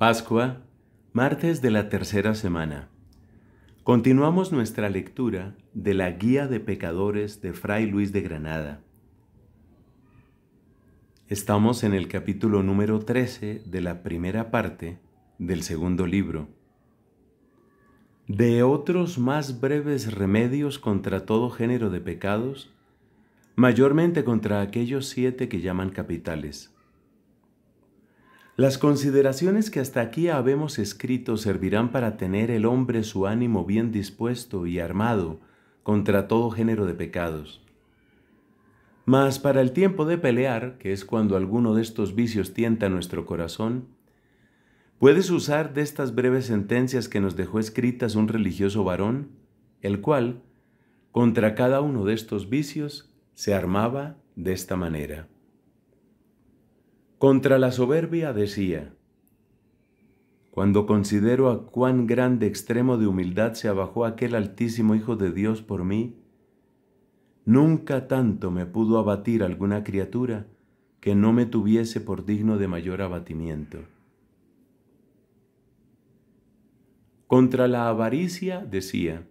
Pascua, martes de la tercera semana. Continuamos nuestra lectura de la Guía de Pecadores de Fray Luis de Granada. Estamos en el capítulo número 13 de la primera parte del segundo libro. De otros más breves remedios contra todo género de pecados, mayormente contra aquellos siete que llaman capitales. Las consideraciones que hasta aquí habemos escrito servirán para tener el hombre su ánimo bien dispuesto y armado contra todo género de pecados. Mas para el tiempo de pelear, que es cuando alguno de estos vicios tienta nuestro corazón, puedes usar de estas breves sentencias que nos dejó escritas un religioso varón, el cual, contra cada uno de estos vicios, se armaba de esta manera. Contra la soberbia decía, cuando considero a cuán grande extremo de humildad se abajó aquel altísimo Hijo de Dios por mí, nunca tanto me pudo abatir alguna criatura que no me tuviese por digno de mayor abatimiento. Contra la avaricia decía,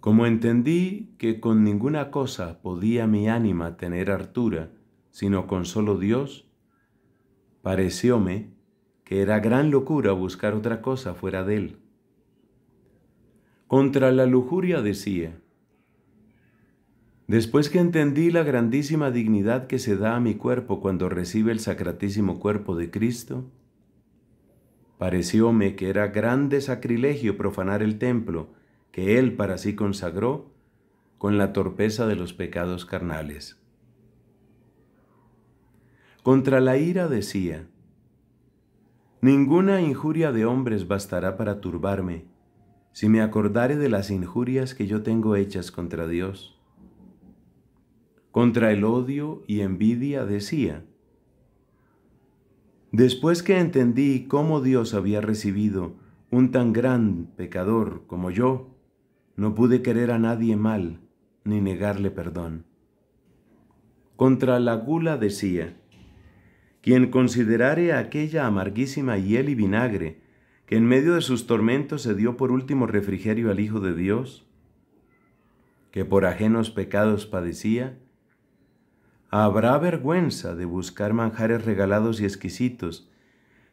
como entendí que con ninguna cosa podía mi ánima tener hartura, sino con solo Dios, parecióme que era gran locura buscar otra cosa fuera de él. Contra la lujuria decía, Después que entendí la grandísima dignidad que se da a mi cuerpo cuando recibe el sacratísimo cuerpo de Cristo, parecióme que era grande sacrilegio profanar el templo que Él para sí consagró con la torpeza de los pecados carnales. Contra la ira decía, Ninguna injuria de hombres bastará para turbarme, si me acordare de las injurias que yo tengo hechas contra Dios. Contra el odio y envidia decía, Después que entendí cómo Dios había recibido un tan gran pecador como yo, no pude querer a nadie mal ni negarle perdón. Contra la gula decía, quien considerare aquella amarguísima hiel y vinagre, que en medio de sus tormentos se dio por último refrigerio al Hijo de Dios, que por ajenos pecados padecía, habrá vergüenza de buscar manjares regalados y exquisitos,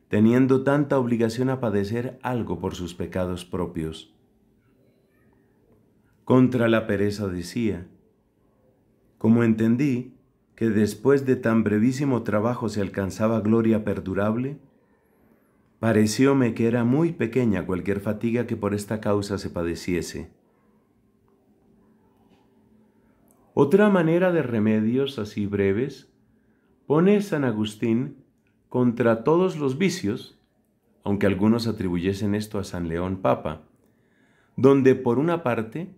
teniendo tanta obligación a padecer algo por sus pecados propios. Contra la pereza decía, como entendí, que después de tan brevísimo trabajo se alcanzaba gloria perdurable? Parecióme que era muy pequeña cualquier fatiga que por esta causa se padeciese. Otra manera de remedios así breves pone San Agustín contra todos los vicios, aunque algunos atribuyesen esto a San León Papa, donde por una parte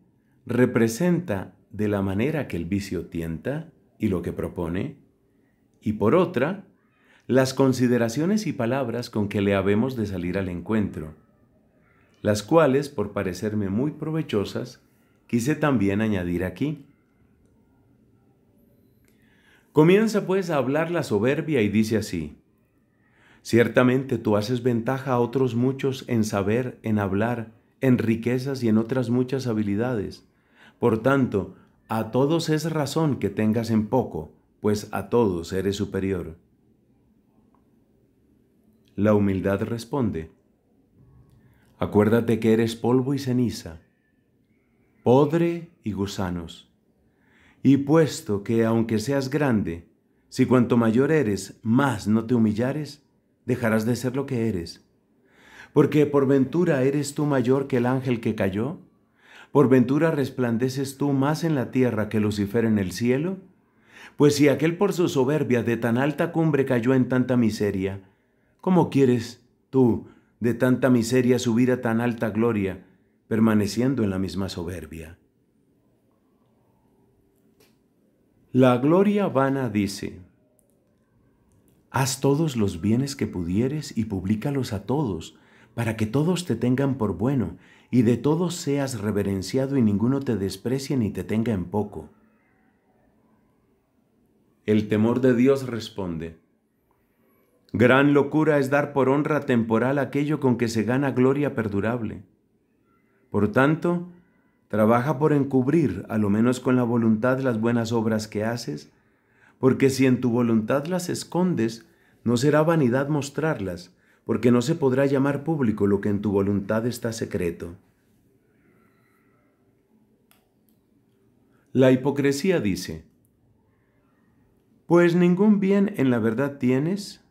representa de la manera que el vicio tienta, y lo que propone, y por otra, las consideraciones y palabras con que le habemos de salir al encuentro, las cuales, por parecerme muy provechosas, quise también añadir aquí. Comienza pues a hablar la soberbia y dice así, Ciertamente tú haces ventaja a otros muchos en saber, en hablar, en riquezas y en otras muchas habilidades. Por tanto, a todos es razón que tengas en poco, pues a todos eres superior. La humildad responde, acuérdate que eres polvo y ceniza, podre y gusanos. Y puesto que aunque seas grande, si cuanto mayor eres, más no te humillares, dejarás de ser lo que eres. Porque por ventura eres tú mayor que el ángel que cayó. ¿Por ventura resplandeces tú más en la tierra que Lucifer en el cielo? Pues si aquel por su soberbia de tan alta cumbre cayó en tanta miseria, ¿cómo quieres tú de tanta miseria subir a tan alta gloria, permaneciendo en la misma soberbia? La gloria vana dice, Haz todos los bienes que pudieres y públicalos a todos, para que todos te tengan por bueno, y de todos seas reverenciado y ninguno te desprecie ni te tenga en poco. El temor de Dios responde, Gran locura es dar por honra temporal aquello con que se gana gloria perdurable. Por tanto, trabaja por encubrir, a lo menos con la voluntad, las buenas obras que haces, porque si en tu voluntad las escondes, no será vanidad mostrarlas, porque no se podrá llamar público lo que en tu voluntad está secreto. La hipocresía dice, pues ningún bien en la verdad tienes,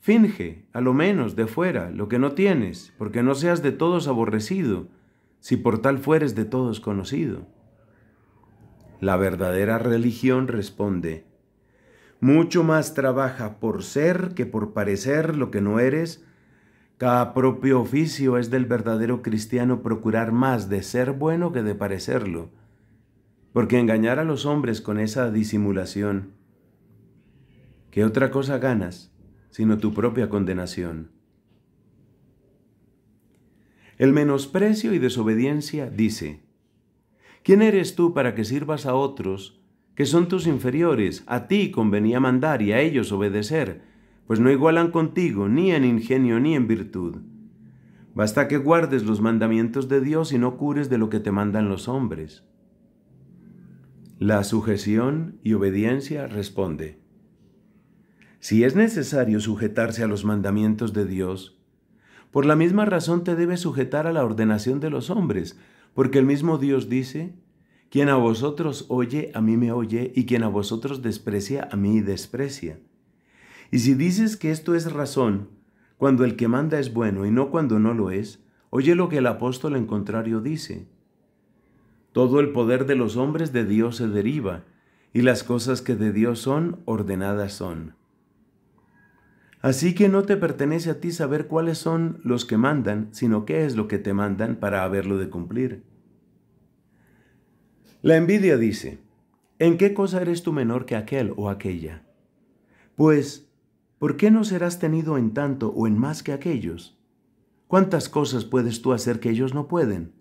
finge, a lo menos de fuera, lo que no tienes, porque no seas de todos aborrecido, si por tal fueres de todos conocido. La verdadera religión responde, mucho más trabaja por ser que por parecer lo que no eres. Cada propio oficio es del verdadero cristiano procurar más de ser bueno que de parecerlo, porque engañar a los hombres con esa disimulación, ¿qué otra cosa ganas sino tu propia condenación? El menosprecio y desobediencia dice, ¿quién eres tú para que sirvas a otros que son tus inferiores, a ti convenía mandar y a ellos obedecer, pues no igualan contigo ni en ingenio ni en virtud. Basta que guardes los mandamientos de Dios y no cures de lo que te mandan los hombres. La sujeción y obediencia responde. Si es necesario sujetarse a los mandamientos de Dios, por la misma razón te debes sujetar a la ordenación de los hombres, porque el mismo Dios dice, quien a vosotros oye, a mí me oye, y quien a vosotros desprecia, a mí desprecia. Y si dices que esto es razón, cuando el que manda es bueno y no cuando no lo es, oye lo que el apóstol en contrario dice. Todo el poder de los hombres de Dios se deriva, y las cosas que de Dios son, ordenadas son. Así que no te pertenece a ti saber cuáles son los que mandan, sino qué es lo que te mandan para haberlo de cumplir. La envidia dice, ¿en qué cosa eres tú menor que aquel o aquella? Pues, ¿por qué no serás tenido en tanto o en más que aquellos? ¿Cuántas cosas puedes tú hacer que ellos no pueden?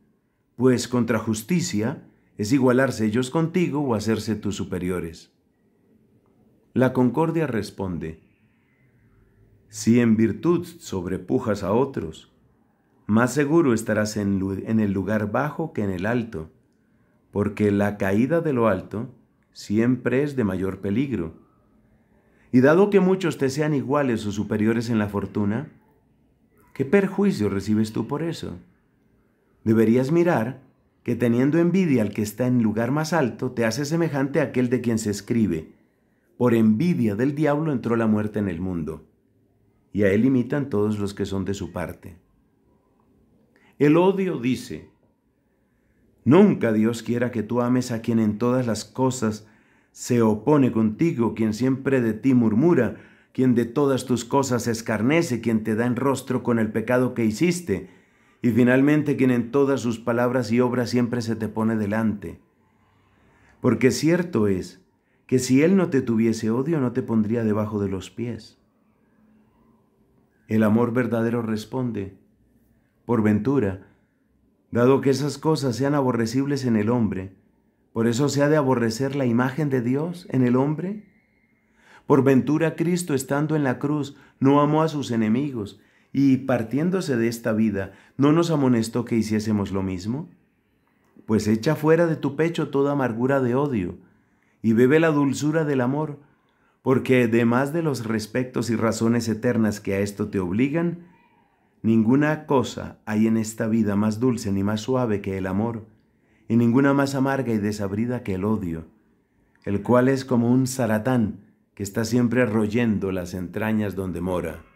Pues contra justicia es igualarse ellos contigo o hacerse tus superiores. La concordia responde, si en virtud sobrepujas a otros, más seguro estarás en, en el lugar bajo que en el alto porque la caída de lo alto siempre es de mayor peligro. Y dado que muchos te sean iguales o superiores en la fortuna, ¿qué perjuicio recibes tú por eso? Deberías mirar que teniendo envidia al que está en lugar más alto, te hace semejante a aquel de quien se escribe. Por envidia del diablo entró la muerte en el mundo, y a él imitan todos los que son de su parte. El odio dice, Nunca Dios quiera que tú ames a quien en todas las cosas se opone contigo, quien siempre de ti murmura, quien de todas tus cosas escarnece, quien te da en rostro con el pecado que hiciste, y finalmente quien en todas sus palabras y obras siempre se te pone delante. Porque cierto es que si Él no te tuviese odio, no te pondría debajo de los pies. El amor verdadero responde, por ventura, dado que esas cosas sean aborrecibles en el hombre, por eso se ha de aborrecer la imagen de Dios en el hombre. Por ventura Cristo estando en la cruz no amó a sus enemigos y partiéndose de esta vida, ¿no nos amonestó que hiciésemos lo mismo? Pues echa fuera de tu pecho toda amargura de odio y bebe la dulzura del amor, porque además de los respetos y razones eternas que a esto te obligan, Ninguna cosa hay en esta vida más dulce ni más suave que el amor, y ninguna más amarga y desabrida que el odio, el cual es como un zaratán que está siempre royendo las entrañas donde mora.